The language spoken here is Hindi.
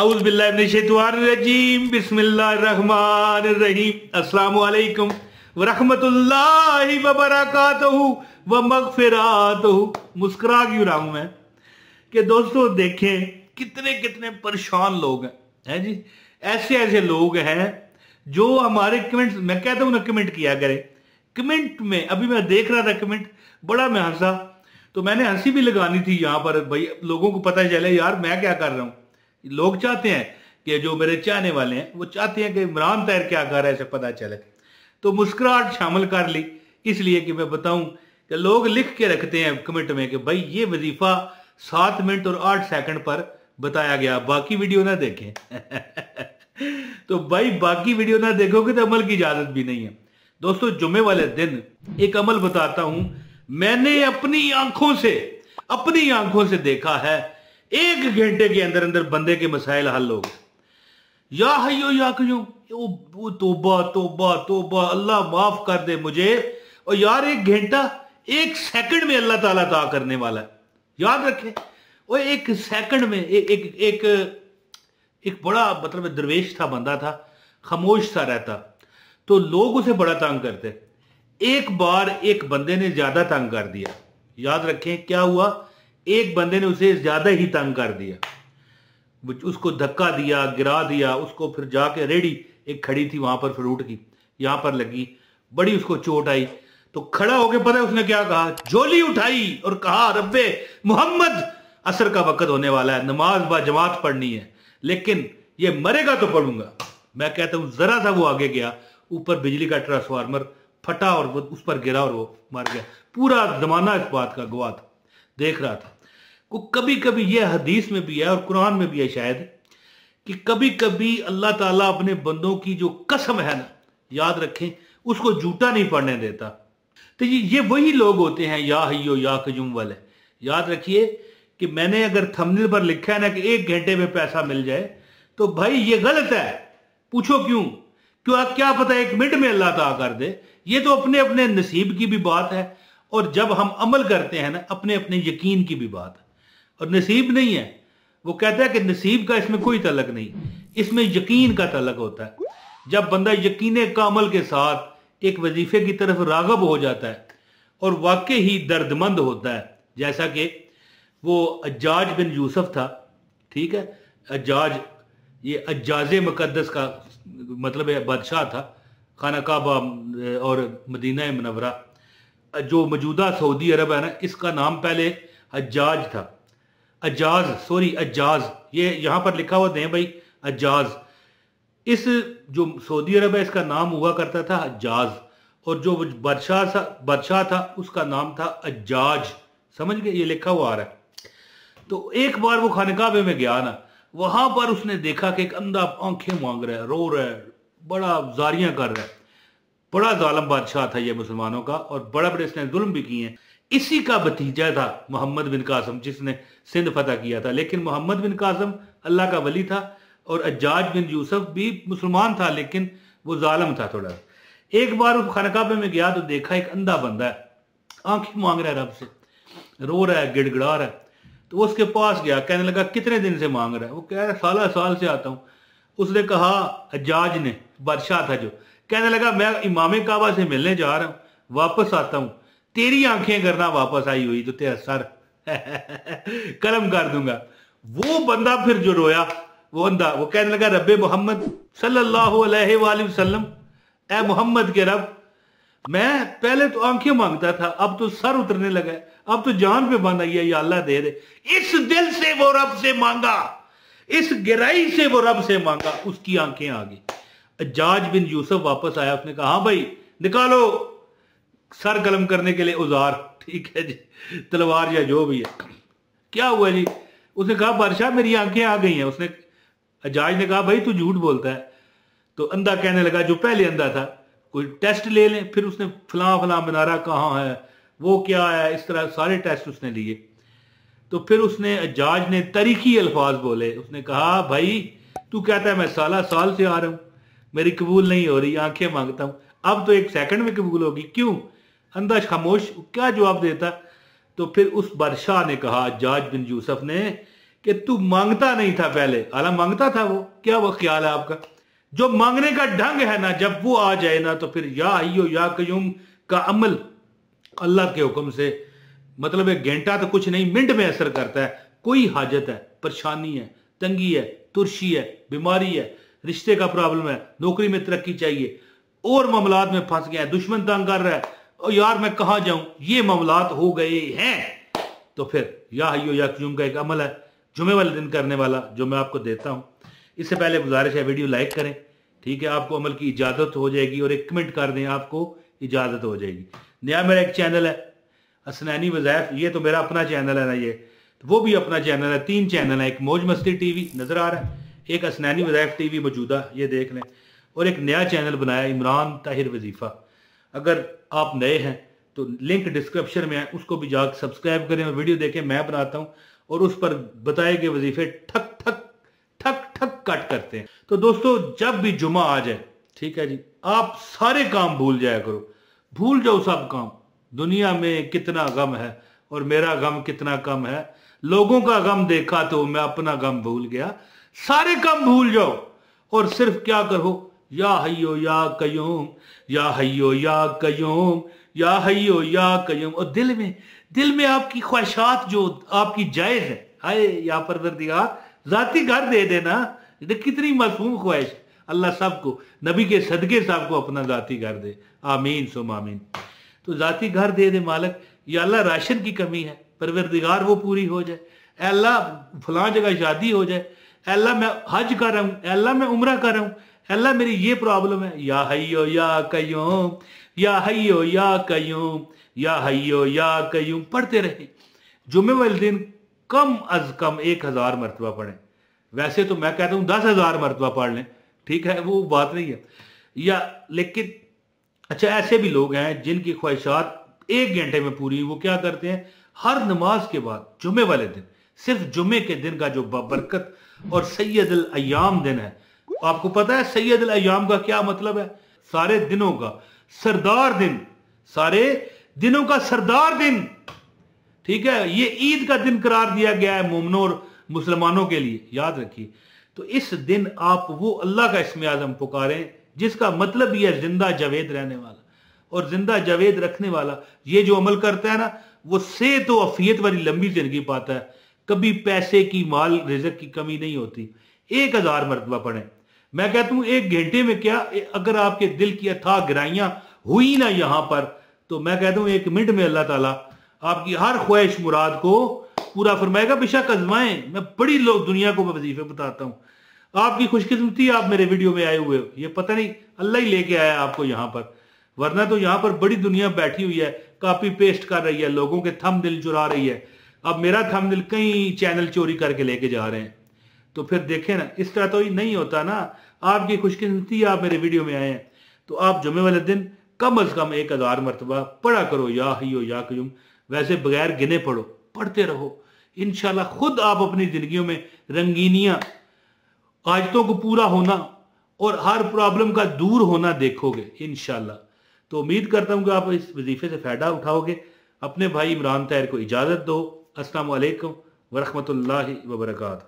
अउज़बिल्लाजीम बसमीम अल्लाम वरहमतुल्लाहि व मुस्करा क्यों रहा हूँ मैं कि दोस्तों देखें कितने कितने परेशान लोग हैं है जी ऐसे ऐसे लोग हैं जो हमारे कमेंट्स मैं कहता हूँ ना कमेंट किया करें कमेंट में अभी मैं देख रहा था कमेंट बड़ा मैं हंसा तो मैंने हंसी भी लगानी थी यहाँ पर भाई लोगों को पता चले यार मैं क्या कर रहा हूँ लोग चाहते हैं कि जो मेरे चाहने वाले हैं वो चाहते हैं कि इमरान तैर क्या कर रहा है इसे पता चले तो मुस्कुराहट शामिल कर ली इसलिए कि मैं बताऊं कि लोग लिख के रखते हैं कमेंट में कि भाई ये वजीफा सात मिनट और आठ सेकंड पर बताया गया बाकी वीडियो ना देखें तो भाई बाकी वीडियो ना देखोगे तो अमल की इजाजत भी नहीं है दोस्तों जुमे वाले दिन एक अमल बताता हूं मैंने अपनी आंखों से अपनी आंखों से देखा है एक घंटे के अंदर अंदर बंदे के मसाइल हल हो गए या हयो या क्यों तोबा तोबा तोबा अल्लाह माफ कर दे मुझे और यार एक घंटा एक सेकंड में अल्लाह ताला ता करने वाला है याद रखें वो एक सेकंड में ए, एक एक, एक बड़ा मतलब दरवेश था बंदा था खामोश सा रहता तो लोग उसे बड़ा तंग करते एक बार एक बंदे ने ज्यादा तंग कर दिया याद रखें क्या हुआ एक बंदे ने उसे ज़्यादा ही तंग कर दिया उसको धक्का दिया गिरा दिया उसको फिर जाके रेडी एक खड़ी थी वहां पर फ्रूट की यहां पर लगी बड़ी उसको चोट आई तो खड़ा होके पता है उसने क्या कहा झोली उठाई और कहा रब्बे मोहम्मद असर का वक्त होने वाला है नमाज बा जमात पढ़नी है लेकिन ये मरेगा तो पढ़ूंगा मैं कहता हूं जरा सा वो आगे गया ऊपर बिजली का ट्रांसफार्मर फटा और उस पर गिरा और वो मर गया पूरा जमाना इस बात का गुआ था देख रहा था को कभी कभी यह हदीस में भी है और कुरान में भी है शायद कि कभी कभी अल्लाह ताला अपने बंदों की जो कसम है ना याद रखें उसको झूठा नहीं पड़ने देता तो ये ये वही लोग होते हैं या हयो या कजुम वाले याद रखिए कि मैंने अगर थंबनेल पर लिखा है ना कि एक घंटे में पैसा मिल जाए तो भाई ये गलत है पूछो क्यों क्यों आप क्या पता एक मिनट में अल्लाह तला कर दे ये तो अपने अपने नसीब की भी बात है और जब हम अमल करते हैं ना अपने अपने यकीन की भी बात है અનસીબ નહીં હે વો કહેતા હે કે નસીબ કા ઇસમે કોઈ તલક નહીં ઇસમે યાકીન કા તલક હોતા હે જબ બંદા યાકીન-એ-કામલ કે સાથ એક વઝીફા કે તરફ રાગબ હો જાતા હે ઓર વાકય હી દર્દમંદ હોતા હે જૈસા કે વો અજાજ બિન યુસુફ થા ઠીક હે અજાજ યે અજાઝે મુકદ્દસ કા મતલબ હે બાદશાહ થા ખाना カ બા ઓર મદીના-એ-મનવરા જો મજુદા સાઉદી અરેબ હે ના ઇસકા નામ પહેલે હજ્જાજ થા अजाज सॉरी अजाज ये यहाँ पर लिखा हुआ दें भाई अजाज इस जो सऊदी अरब है इसका नाम हुआ करता था अजाज और जो बादशाह था बादशाह था उसका नाम था अजाज समझ गए ये लिखा हुआ आ रहा है तो एक बार वो खानकाबे में गया ना वहां पर उसने देखा कि एक अंधा आंखें मांग रहा है रो रहा है बड़ा जारियां कर रहा है बड़ा जालम बादशाह था ये मुसलमानों का और बड़ा बड़े इसने जुल्म भी किए हैं इसी का भतीजा था मोहम्मद बिन कासम जिसने सिंध फतह किया था लेकिन मोहम्मद बिन कासम अल्लाह का वली था और अज्जाज बिन यूसुफ भी मुसलमान था लेकिन वो जालम था थोड़ा एक बार उस खनकाबे में गया तो देखा एक अंधा बंदा है आंखें मांग रहा है रब से रो रहा है गिड़गड़ा रहा है तो उसके पास गया कहने लगा कितने दिन से मांग रहा है वो कह रहा है साल साल से आता हूँ उसने कहा अजाज ने बादशाह था जो कहने लगा मैं इमाम काबा से मिलने जा रहा हूँ वापस आता हूँ तेरी आंखें करना वापस आई हुई तो तेरा सर कलम कर दूंगा वो बंदा फिर जो रोया वो बंदा वो कहने लगा रब मोहम्मद सल्लल्लाहु अलैहि वसल्लम ए मोहम्मद के रब मैं पहले तो आंखें मांगता था अब तो सर उतरने लगा है अब तो जान पे बंद आई है या अल्लाह दे दे इस दिल से वो रब से मांगा इस गहराई से वो रब से मांगा उसकी आंखें आ गई अजाज बिन यूसुफ वापस आया उसने कहा हाँ भाई निकालो सर कलम करने के लिए औजार ठीक है जी तलवार या जो भी है क्या हुआ जी उसने कहा बादशाह मेरी आंखें आ गई हैं उसने अजाज ने कहा भाई तू झूठ बोलता है तो अंधा कहने लगा जो पहले अंधा था कोई टेस्ट ले लें फिर उसने फला फला मनारा कहाँ है वो क्या है इस तरह सारे टेस्ट उसने लिए तो फिर उसने अजाज ने तरीकी अल्फाज बोले उसने कहा भाई तू कहता है मैं साला साल से आ रहा हूँ मेरी कबूल नहीं हो रही आंखें मांगता हूँ अब तो एक सेकंड में कबूल होगी क्यों अंदाज खामोश क्या जवाब देता तो फिर उस बादशाह ने कहा जाज बिन यूसफ ने कि तू मांगता नहीं था पहले आला मांगता था वो क्या वो ख्याल है आपका जो मांगने का ढंग है ना जब वो आ जाए ना तो फिर या अयो या कयूम का अमल अल्लाह के हुक्म से मतलब एक घंटा तो कुछ नहीं मिनट में असर करता है कोई हाजत है परेशानी है तंगी है तुरशी है बीमारी है रिश्ते का प्रॉब्लम है नौकरी में तरक्की चाहिए और मामला में फंस गया है दुश्मन तंग कर रहा है और यार मैं कहा जाऊं ये मामलात हो गए हैं तो फिर या यो याकूम का एक अमल है जुमे वाले दिन करने वाला जो मैं आपको देता हूँ इससे पहले गुजारिश है वीडियो लाइक करें ठीक है आपको अमल की इजाज़त हो जाएगी और एक कमेंट कर दें आपको इजाज़त हो जाएगी नया मेरा एक चैनल है असनैनी वजैफ ये तो मेरा अपना चैनल है ना ये तो वो भी अपना चैनल है तीन चैनल है एक मौज मस्ती टीवी नज़र आ रहा है एक असनैनी वजैफ टीवी मौजूदा ये देख लें और एक नया चैनल बनाया इमरान ताहिर वजीफ़ा अगर आप नए हैं तो लिंक डिस्क्रिप्शन में है उसको भी जाकर सब्सक्राइब करें और वीडियो देखें मैं बनाता हूं और उस पर बताए गए वजीफे ठक ठक ठक ठक कट करते हैं तो दोस्तों जब भी जुमा आ जाए ठीक है जी आप सारे काम भूल जाया करो भूल जाओ सब काम दुनिया में कितना गम है और मेरा गम कितना कम है लोगों का गम देखा तो मैं अपना गम भूल गया सारे काम भूल जाओ और सिर्फ क्या करो या हयो या कयूम या हयो या कयूम या हयो या कयूम और दिल में दिल में आपकी ख्वाहिशात जो आपकी जायज है हाय या परवरदिगार जाती घर दे देना दे कितनी मासूम ख्वाहिश अल्लाह साहब को नबी के सदके साहब को अपना जाती घर दे आमीन सुम आमीन तो जाती घर दे दे मालक या अल्लाह राशन की कमी है परवरदिगार वो पूरी हो जाए अल्लाह फलां जगह शादी हो जाए अल्लाह मैं हज कर रहा हूँ अल्लाह मैं उम्र कर रहा हूँ अल्लाह मेरी ये प्रॉब्लम है या हयो या कयो या हयो या कयो या हयो या कयो पढ़ते रहे जुमे वाले दिन कम अज कम एक हज़ार मरतबा पढ़े वैसे तो मैं कहता हूँ दस हज़ार मरतबा पढ़ लें ठीक है वो बात नहीं है या लेकिन अच्छा ऐसे भी लोग हैं जिनकी ख्वाहिशात एक घंटे में पूरी वो क्या करते हैं हर नमाज के बाद जुमे वाले दिन सिर्फ जुमे के दिन का जो बरकत और सैदल अयाम दिन है आपको पता है सैयद अयाम का क्या मतलब है सारे दिनों का सरदार दिन सारे दिनों का सरदार दिन ठीक है ये ईद का दिन करार दिया गया है मोमनों और मुसलमानों के लिए याद रखिए तो इस दिन आप वो अल्लाह का इसम आजम पुकारें जिसका मतलब ये जिंदा जावेद रहने वाला और जिंदा जावेद रखने वाला ये जो अमल करता है ना वो सेहत तो अफियत वाली लंबी जिंदगी पाता है कभी पैसे की माल रिजक की कमी नहीं होती एक हजार मरतबा पढ़ें मैं कहता हूं एक घंटे में क्या अगर आपके दिल की अथाह गिराइया हुई ना यहां पर तो मैं कहता हूं एक मिनट में अल्लाह ताला आपकी हर ख्वाहिश मुराद को पूरा फरमाएगा बेशक आजमाएं मैं बड़ी लोग दुनिया को मैं वजीफे बताता हूं आपकी खुशकिस्मती आप मेरे वीडियो में आए हुए हो ये पता नहीं अल्लाह ही लेके आया आपको यहां पर वरना तो यहां पर बड़ी दुनिया बैठी हुई है कॉपी पेस्ट कर रही है लोगों के थम दिल चुरा रही है अब मेरा थम दिल कई चैनल चोरी करके लेके जा रहे हैं तो फिर देखें ना इस तरह तो ही नहीं होता ना आपकी खुशकिस्मती आप मेरे वीडियो में आए हैं तो आप जुमे वाले दिन कम अज कम एक हज़ार मरतबा पढ़ा करो या ही हो या क्यूम वैसे बगैर गिने पढ़ो पढ़ते रहो इन खुद आप अपनी जिंदगी में रंगीनियां आजतों को पूरा होना और हर प्रॉब्लम का दूर होना देखोगे इन तो उम्मीद करता हूँ कि आप इस वजीफे से फ़ायदा उठाओगे अपने भाई इमरान तैर को इजाज़त दो वरहमत लाही वर्का